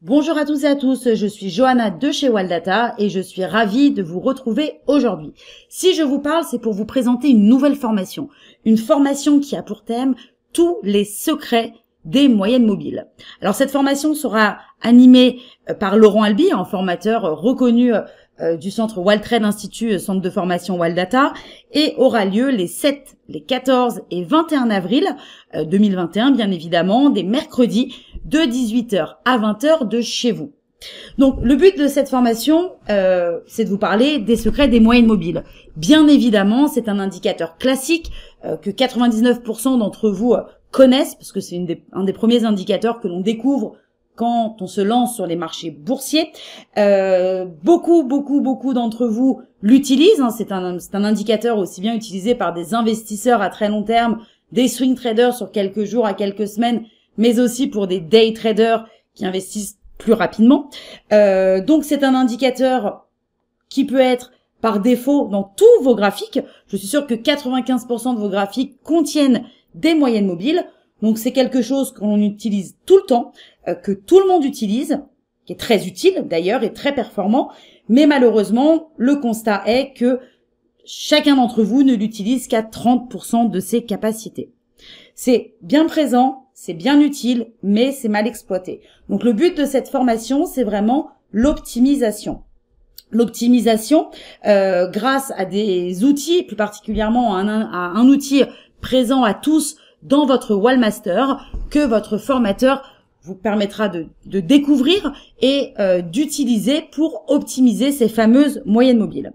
Bonjour à tous et à tous, je suis Johanna de chez Waldata et je suis ravie de vous retrouver aujourd'hui. Si je vous parle, c'est pour vous présenter une nouvelle formation. Une formation qui a pour thème tous les secrets des moyennes mobiles. Alors cette formation sera animée euh, par Laurent Albi, un formateur euh, reconnu euh, euh, du centre Wild Trade Institute, euh, centre de formation Wild Data, et aura lieu les 7, les 14 et 21 avril 2021, euh, bien évidemment, des mercredis de 18h à 20h de chez vous. Donc le but de cette formation, c'est de vous parler des secrets des moyennes mobiles. Bien évidemment, c'est un indicateur classique que 99% d'entre vous connaissent, parce que c'est un des premiers indicateurs que l'on découvre quand on se lance sur les marchés boursiers. Euh, beaucoup, beaucoup, beaucoup d'entre vous l'utilisent. Hein. c'est un, un indicateur aussi bien utilisé par des investisseurs à très long terme, des swing traders sur quelques jours à quelques semaines, mais aussi pour des day traders qui investissent plus rapidement. Euh, donc c'est un indicateur qui peut être par défaut dans tous vos graphiques. Je suis sûre que 95% de vos graphiques contiennent des moyennes mobiles. Donc c'est quelque chose qu'on utilise tout le temps. Euh, que tout le monde utilise, qui est très utile d'ailleurs et très performant, mais malheureusement, le constat est que chacun d'entre vous ne l'utilise qu'à 30% de ses capacités. C'est bien présent, c'est bien utile, mais c'est mal exploité. Donc le but de cette formation, c'est vraiment l'optimisation. L'optimisation, euh, grâce à des outils, plus particulièrement à un, un outil présent à tous dans votre Wallmaster, que votre formateur vous permettra de, de découvrir et euh, d'utiliser pour optimiser ces fameuses moyennes mobiles.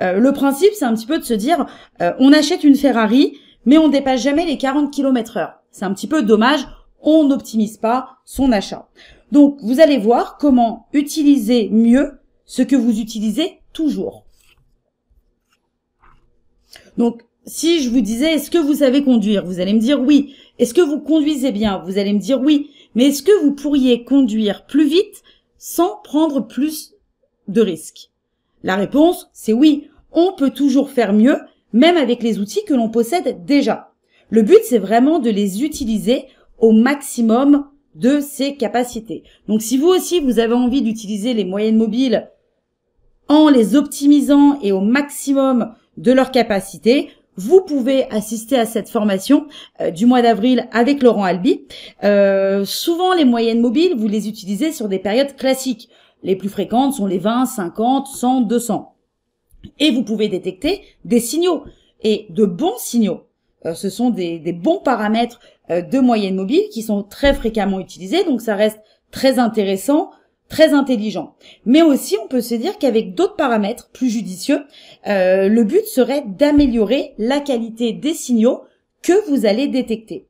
Euh, le principe, c'est un petit peu de se dire, euh, on achète une Ferrari, mais on dépasse jamais les 40 km heure. C'est un petit peu dommage, on n'optimise pas son achat. Donc, vous allez voir comment utiliser mieux ce que vous utilisez toujours. Donc, si je vous disais, est-ce que vous savez conduire Vous allez me dire oui. Est-ce que vous conduisez bien Vous allez me dire oui mais est-ce que vous pourriez conduire plus vite sans prendre plus de risques La réponse, c'est oui. On peut toujours faire mieux, même avec les outils que l'on possède déjà. Le but, c'est vraiment de les utiliser au maximum de ses capacités. Donc si vous aussi, vous avez envie d'utiliser les moyennes mobiles en les optimisant et au maximum de leurs capacités, vous pouvez assister à cette formation euh, du mois d'avril avec Laurent Albi. Euh, souvent, les moyennes mobiles, vous les utilisez sur des périodes classiques. Les plus fréquentes sont les 20, 50, 100, 200. Et vous pouvez détecter des signaux, et de bons signaux. Euh, ce sont des bons paramètres euh, de moyenne mobile qui sont très fréquemment utilisés, donc ça reste très intéressant très intelligent. Mais aussi, on peut se dire qu'avec d'autres paramètres plus judicieux, euh, le but serait d'améliorer la qualité des signaux que vous allez détecter.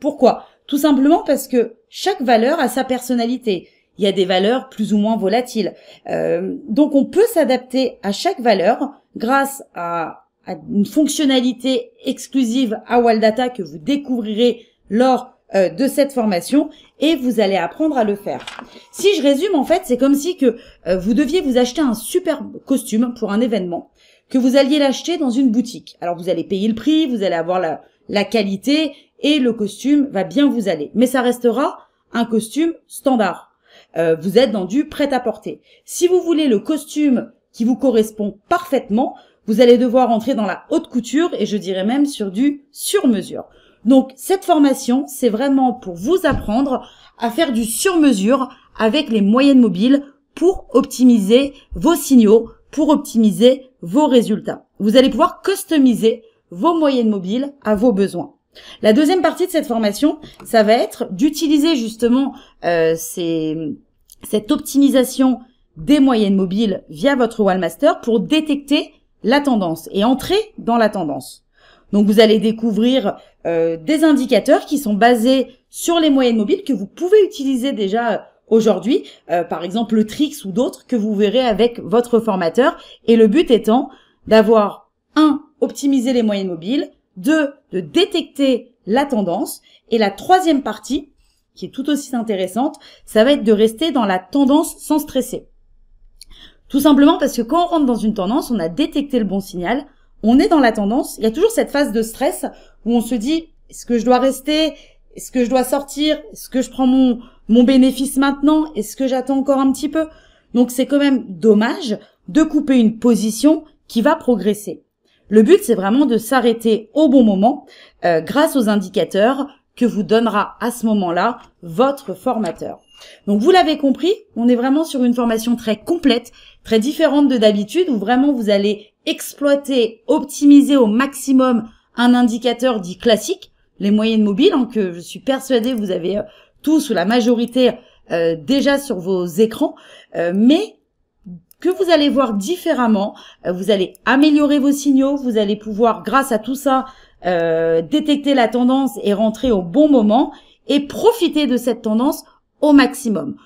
Pourquoi Tout simplement parce que chaque valeur a sa personnalité. Il y a des valeurs plus ou moins volatiles. Euh, donc on peut s'adapter à chaque valeur grâce à, à une fonctionnalité exclusive à Wildata que vous découvrirez lors euh, de cette formation et vous allez apprendre à le faire. Si je résume, en fait, c'est comme si que euh, vous deviez vous acheter un super costume pour un événement, que vous alliez l'acheter dans une boutique. Alors vous allez payer le prix, vous allez avoir la, qualité et le costume va bien vous aller. Mais ça restera un costume standard. Euh, vous êtes dans du prêt-à-porter. Si vous voulez le costume qui vous correspond parfaitement, vous allez devoir entrer dans la haute couture et je dirais même sur du sur-mesure. Donc cette formation, c'est vraiment pour vous apprendre à faire du sur-mesure avec les moyennes mobiles pour optimiser vos signaux, pour optimiser vos résultats. Vous allez pouvoir customiser vos moyennes mobiles à vos besoins. La deuxième partie de cette formation, ça va être d'utiliser justement euh, cette optimisation des moyennes mobiles via votre Wallmaster pour détecter la tendance et entrer dans la tendance. Donc vous allez découvrir euh, des indicateurs qui sont basés sur les moyennes mobiles que vous pouvez utiliser déjà euh, aujourd'hui, euh, par exemple le Trix ou d'autres que vous verrez avec votre formateur. Et le but étant d'avoir un, optimiser les moyennes mobiles, deux, de détecter la tendance, et la troisième partie, qui est tout aussi intéressante, ça va être de rester dans la tendance sans stresser. Tout simplement parce que quand on rentre dans une tendance, on a détecté le bon signal, on est dans la tendance, il y a toujours cette phase de stress où on se dit, est-ce que je dois rester Est-ce que je dois sortir Est-ce que je prends mon, mon bénéfice maintenant Est-ce que j'attends encore un petit peu Donc c'est quand même dommage de couper une position qui va progresser. Le but, c'est vraiment de s'arrêter au bon moment euh, grâce aux indicateurs que vous donnera à ce moment-là votre formateur. Donc vous l'avez compris, on est vraiment sur une formation très complète, très différente de d'habitude, où vraiment vous allez exploiter, optimiser au maximum un indicateur dit classique, les moyennes mobiles, hein, que je suis persuadée vous avez euh, tous ou la majorité euh, déjà sur vos écrans, euh, mais que vous allez voir différemment, vous allez améliorer vos signaux, vous allez pouvoir grâce à tout ça détecter la tendance et rentrer au bon moment et profiter de cette tendance au maximum.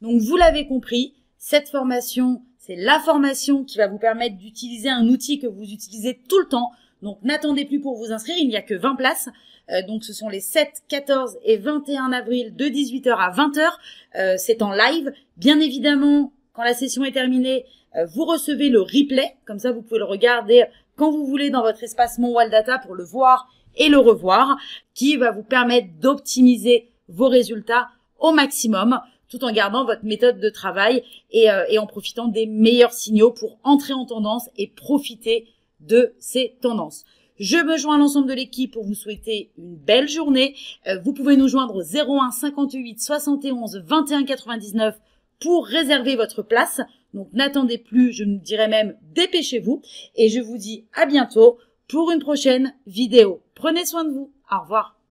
Donc vous l'avez compris, cette formation c'est la formation qui va vous permettre d'utiliser un outil que vous utilisez tout le temps. Donc n'attendez plus pour vous inscrire, il n'y a que 20 places. Euh, donc ce sont les 7, 14 et 21 avril de 18h à 20h. Euh, c'est en live. Bien évidemment, quand la session est terminée, euh, vous recevez le replay. Comme ça, vous pouvez le regarder quand vous voulez dans votre espace Mon Data pour le voir et le revoir, qui va vous permettre d'optimiser vos résultats au maximum tout en gardant votre méthode de travail euh, et, en profitant des meilleurs signaux pour entrer en tendance et profiter de ces tendances. Je me joins à l'ensemble de l'équipe pour vous souhaiter une belle journée. Euh, vous pouvez nous joindre au 01 58 71 21 99 pour réserver votre place. Donc n'attendez plus, je me dirais même dépêchez-vous. Et je vous dis à bientôt pour une prochaine vidéo. Prenez soin de vous. Au revoir.